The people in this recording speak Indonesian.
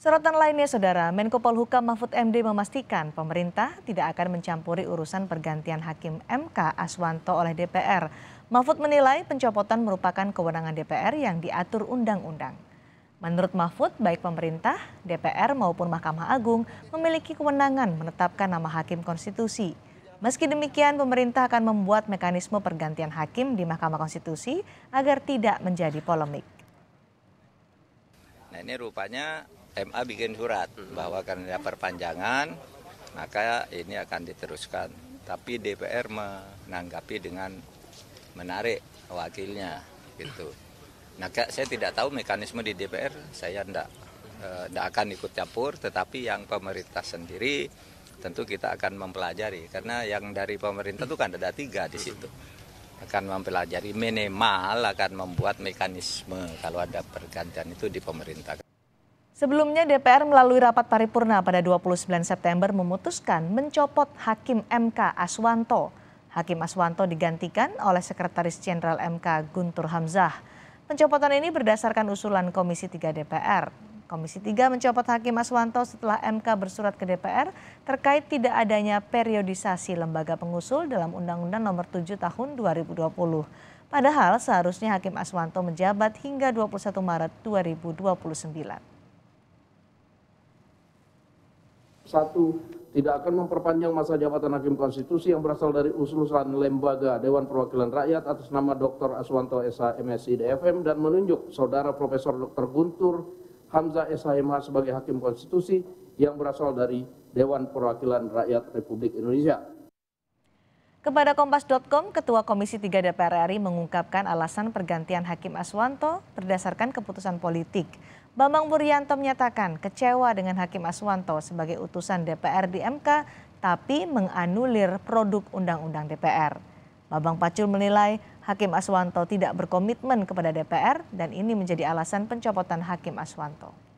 Sorotan lainnya, Saudara, Menko Polhukam Mahfud MD memastikan pemerintah tidak akan mencampuri urusan pergantian Hakim MK Aswanto oleh DPR. Mahfud menilai pencopotan merupakan kewenangan DPR yang diatur undang-undang. Menurut Mahfud, baik pemerintah, DPR maupun Mahkamah Agung memiliki kewenangan menetapkan nama hakim konstitusi. Meski demikian, pemerintah akan membuat mekanisme pergantian hakim di Mahkamah Konstitusi agar tidak menjadi polemik. Nah ini rupanya MA bikin surat hmm. bahwa karena ada perpanjangan maka ini akan diteruskan. Tapi DPR menanggapi dengan menarik wakilnya gitu. Nah, saya tidak tahu mekanisme di DPR, saya tidak tidak e, akan ikut campur, tetapi yang pemerintah sendiri tentu kita akan mempelajari karena yang dari pemerintah itu kan ada tiga di situ akan mempelajari minimal akan membuat mekanisme kalau ada pergantian itu di pemerintah. Sebelumnya DPR melalui rapat paripurna pada 29 September memutuskan mencopot Hakim MK Aswanto. Hakim Aswanto digantikan oleh Sekretaris Jenderal MK Guntur Hamzah. Pencopotan ini berdasarkan usulan Komisi 3 DPR. Komisi 3 mencopot Hakim Aswanto setelah MK bersurat ke DPR terkait tidak adanya periodisasi lembaga pengusul dalam Undang-Undang Nomor 7 Tahun 2020. Padahal seharusnya Hakim Aswanto menjabat hingga 21 Maret 2029. satu tidak akan memperpanjang masa jabatan hakim konstitusi yang berasal dari usulan lembaga Dewan Perwakilan Rakyat atas nama Dr. Aswanto SH MSI DFM dan menunjuk saudara Profesor Dr. Guntur Hamzah SHMH sebagai hakim konstitusi yang berasal dari Dewan Perwakilan Rakyat Republik Indonesia. Kepada Kompas.com, Ketua Komisi 3 DPR RI mengungkapkan alasan pergantian Hakim Aswanto berdasarkan keputusan politik. Bambang Buryanto menyatakan kecewa dengan Hakim Aswanto sebagai utusan DPR di MK, tapi menganulir produk Undang-Undang DPR. Bambang Pacul menilai Hakim Aswanto tidak berkomitmen kepada DPR dan ini menjadi alasan pencopotan Hakim Aswanto.